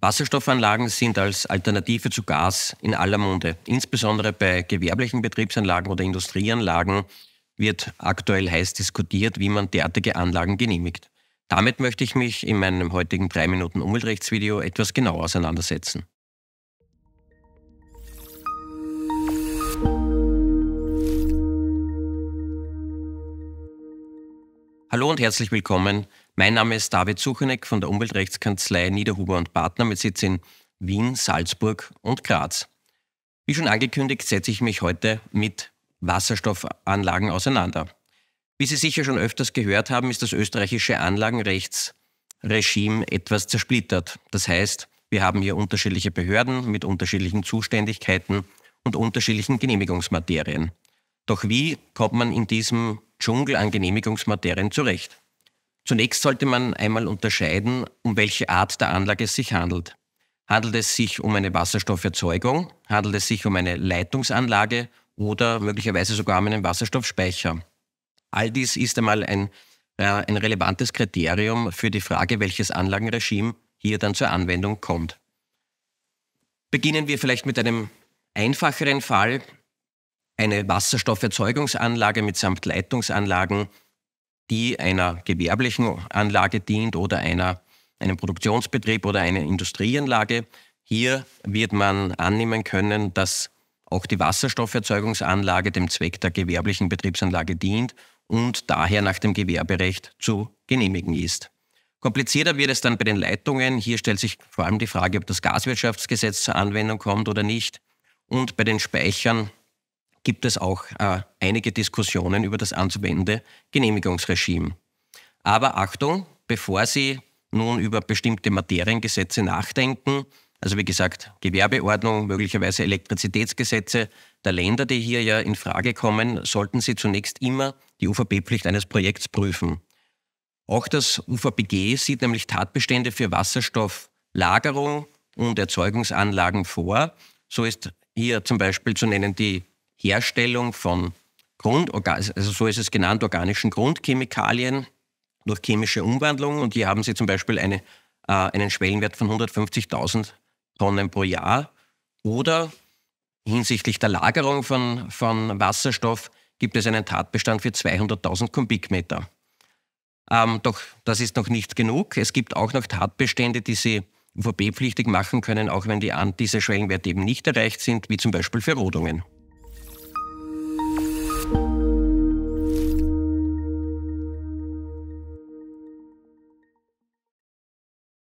Wasserstoffanlagen sind als Alternative zu Gas in aller Munde. Insbesondere bei gewerblichen Betriebsanlagen oder Industrieanlagen wird aktuell heiß diskutiert, wie man derartige Anlagen genehmigt. Damit möchte ich mich in meinem heutigen 3 Minuten Umweltrechtsvideo etwas genauer auseinandersetzen. Hallo und herzlich willkommen. Mein Name ist David Suchenek von der Umweltrechtskanzlei Niederhuber und Partner mit Sitz in Wien, Salzburg und Graz. Wie schon angekündigt, setze ich mich heute mit Wasserstoffanlagen auseinander. Wie Sie sicher schon öfters gehört haben, ist das österreichische Anlagenrechtsregime etwas zersplittert. Das heißt, wir haben hier unterschiedliche Behörden mit unterschiedlichen Zuständigkeiten und unterschiedlichen Genehmigungsmaterien. Doch wie kommt man in diesem Dschungel an Genehmigungsmaterien zurecht. Zunächst sollte man einmal unterscheiden, um welche Art der Anlage es sich handelt. Handelt es sich um eine Wasserstofferzeugung? Handelt es sich um eine Leitungsanlage oder möglicherweise sogar um einen Wasserstoffspeicher? All dies ist einmal ein, äh, ein relevantes Kriterium für die Frage, welches Anlagenregime hier dann zur Anwendung kommt. Beginnen wir vielleicht mit einem einfacheren Fall, eine Wasserstofferzeugungsanlage mitsamt Leitungsanlagen, die einer gewerblichen Anlage dient oder einer, einem Produktionsbetrieb oder einer Industrieanlage. Hier wird man annehmen können, dass auch die Wasserstofferzeugungsanlage dem Zweck der gewerblichen Betriebsanlage dient und daher nach dem Gewerberecht zu genehmigen ist. Komplizierter wird es dann bei den Leitungen. Hier stellt sich vor allem die Frage, ob das Gaswirtschaftsgesetz zur Anwendung kommt oder nicht. Und bei den Speichern gibt es auch äh, einige Diskussionen über das anzuwendende Genehmigungsregime. Aber Achtung, bevor Sie nun über bestimmte Materiengesetze nachdenken, also wie gesagt, Gewerbeordnung, möglicherweise Elektrizitätsgesetze der Länder, die hier ja in Frage kommen, sollten Sie zunächst immer die uvp pflicht eines Projekts prüfen. Auch das UVPG sieht nämlich Tatbestände für Wasserstofflagerung und Erzeugungsanlagen vor. So ist hier zum Beispiel zu nennen die Herstellung von Grund, also, also so ist es genannt, organischen Grundchemikalien durch chemische Umwandlung. Und hier haben Sie zum Beispiel eine, äh, einen Schwellenwert von 150.000 Tonnen pro Jahr. Oder hinsichtlich der Lagerung von, von Wasserstoff gibt es einen Tatbestand für 200.000 Kubikmeter. Ähm, doch das ist noch nicht genug. Es gibt auch noch Tatbestände, die Sie UVB-pflichtig machen können, auch wenn die, diese Schwellenwerte eben nicht erreicht sind, wie zum Beispiel für Rodungen.